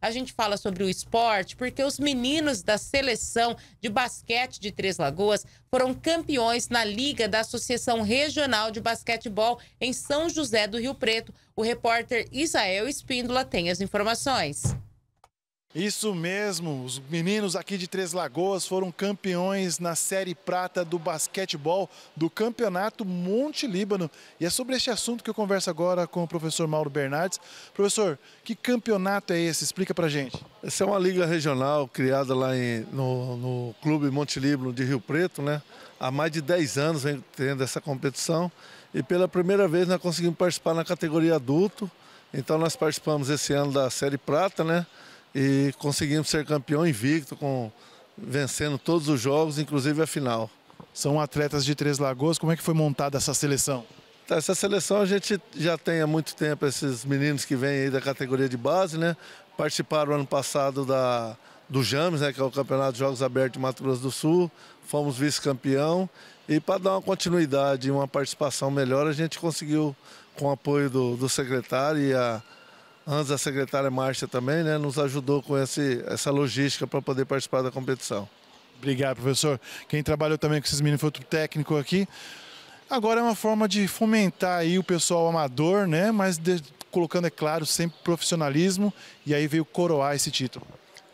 a gente fala sobre o esporte, porque os meninos da seleção de basquete de Três Lagoas foram campeões na Liga da Associação Regional de Basquetebol em São José do Rio Preto. O repórter Isael Espíndola tem as informações. Isso mesmo, os meninos aqui de Três Lagoas foram campeões na Série Prata do basquetebol do Campeonato Monte Líbano. E é sobre este assunto que eu converso agora com o professor Mauro Bernardes. Professor, que campeonato é esse? Explica pra gente. Essa é uma liga regional criada lá em, no, no Clube Monte Líbano de Rio Preto, né? Há mais de 10 anos vem tendo essa competição e pela primeira vez nós conseguimos participar na categoria adulto. Então nós participamos esse ano da Série Prata, né? e conseguimos ser campeão invicto, com, vencendo todos os jogos, inclusive a final. São atletas de Três Lagoas, como é que foi montada essa seleção? Tá, essa seleção a gente já tem há muito tempo esses meninos que vêm aí da categoria de base, né? Participaram ano passado da, do James, né, que é o Campeonato de Jogos Abertos de Mato Grosso do Sul, fomos vice-campeão e para dar uma continuidade e uma participação melhor, a gente conseguiu, com o apoio do, do secretário e a Antes a secretária Márcia também, né, nos ajudou com esse, essa logística para poder participar da competição. Obrigado, professor. Quem trabalhou também com esses meninos foi o técnico aqui. Agora é uma forma de fomentar aí o pessoal amador, né, mas de, colocando, é claro, sempre profissionalismo, e aí veio coroar esse título.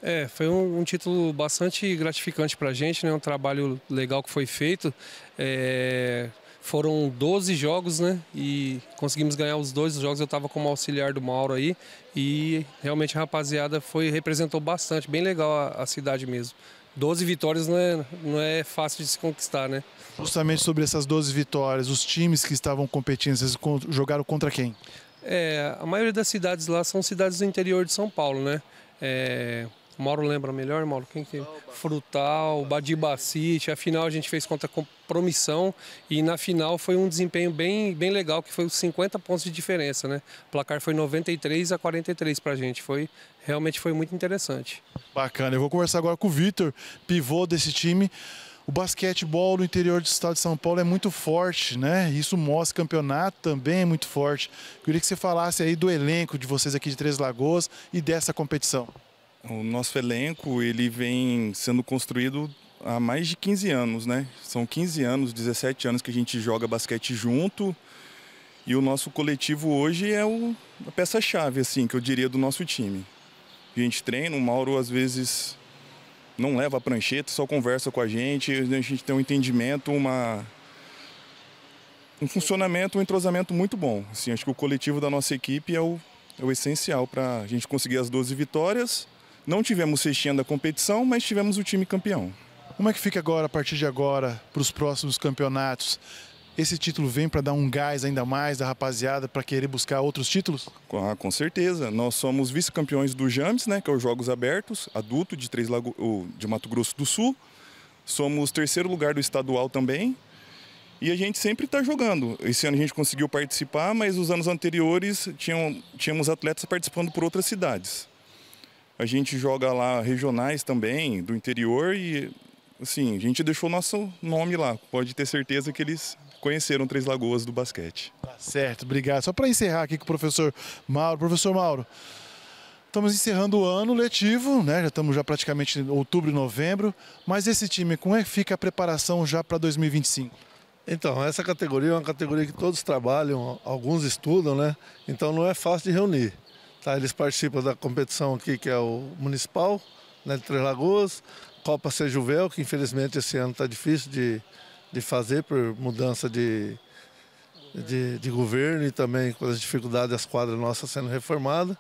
É, foi um, um, título bastante gratificante para a gente, né? um trabalho legal que foi feito. É, foram 12 jogos, né? E conseguimos ganhar os dois jogos. Eu estava como auxiliar do Mauro aí. E realmente a rapaziada foi, representou bastante. Bem legal a, a cidade mesmo. 12 vitórias não é, não é fácil de se conquistar, né? Justamente sobre essas 12 vitórias, os times que estavam competindo, vocês jogaram contra quem? É, a maioria das cidades lá são cidades do interior de São Paulo, né? É, Mauro lembra melhor, Mauro? Quem que Frutal, Badibacite. A final a gente fez contra Promissão e na final foi um desempenho bem, bem legal, que foi os 50 pontos de diferença, né? O placar foi 93 a 43 pra gente. Foi, realmente foi muito interessante. Bacana. Eu vou conversar agora com o Vitor, pivô desse time. O basquetebol no interior do estado de São Paulo é muito forte, né? Isso mostra o campeonato também é muito forte. Eu queria que você falasse aí do elenco de vocês aqui de Três Lagoas e dessa competição. O nosso elenco ele vem sendo construído há mais de 15 anos, né? São 15 anos, 17 anos que a gente joga basquete junto. E o nosso coletivo hoje é a peça-chave, assim, que eu diria, do nosso time. A gente treina, o Mauro às vezes não leva a prancheta, só conversa com a gente, a gente tem um entendimento, uma, um funcionamento, um entrosamento muito bom. Assim, acho que o coletivo da nossa equipe é o, é o essencial para a gente conseguir as 12 vitórias não tivemos sextinha da competição, mas tivemos o time campeão. Como é que fica agora, a partir de agora, para os próximos campeonatos? Esse título vem para dar um gás ainda mais da rapaziada para querer buscar outros títulos? Ah, com certeza. Nós somos vice-campeões do James, né, que é os Jogos Abertos, adulto de, Três Lago... de Mato Grosso do Sul. Somos terceiro lugar do estadual também. E a gente sempre está jogando. Esse ano a gente conseguiu participar, mas os anos anteriores tinham, tínhamos atletas participando por outras cidades a gente joga lá regionais também, do interior, e assim, a gente deixou nosso nome lá. Pode ter certeza que eles conheceram Três Lagoas do basquete. Tá certo, obrigado. Só para encerrar aqui com o professor Mauro. Professor Mauro, estamos encerrando o ano letivo, né? Já estamos já praticamente em outubro, novembro. Mas esse time, como é que fica a preparação já para 2025? Então, essa categoria é uma categoria que todos trabalham, alguns estudam, né? Então não é fácil de reunir. Tá, eles participam da competição aqui, que é o Municipal, né, de Três Lagoas, Copa Sejuvel, que infelizmente esse ano está difícil de, de fazer por mudança de, de, de governo e também com as dificuldades das quadras nossas sendo reformadas.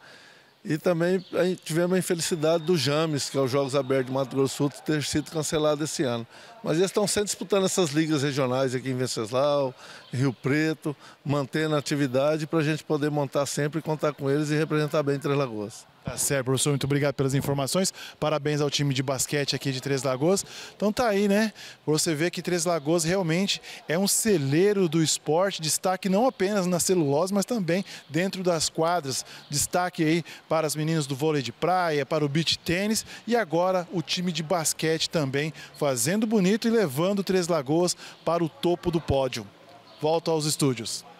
E também tivemos a infelicidade do James, que é os Jogos Abertos de Mato Grosso Sul, ter sido cancelado esse ano. Mas eles estão sempre disputando essas ligas regionais aqui em Venceslau, Rio Preto, mantendo a atividade para a gente poder montar sempre, contar com eles e representar bem Três Lagoas. Tá certo, professor, muito obrigado pelas informações. Parabéns ao time de basquete aqui de Três Lagoas. Então tá aí, né? Você vê que Três Lagoas realmente é um celeiro do esporte, destaque não apenas na celulose, mas também dentro das quadras. Destaque aí para as meninas do vôlei de praia, para o beach tênis e agora o time de basquete também fazendo bonito e levando Três Lagoas para o topo do pódio. Volto aos estúdios.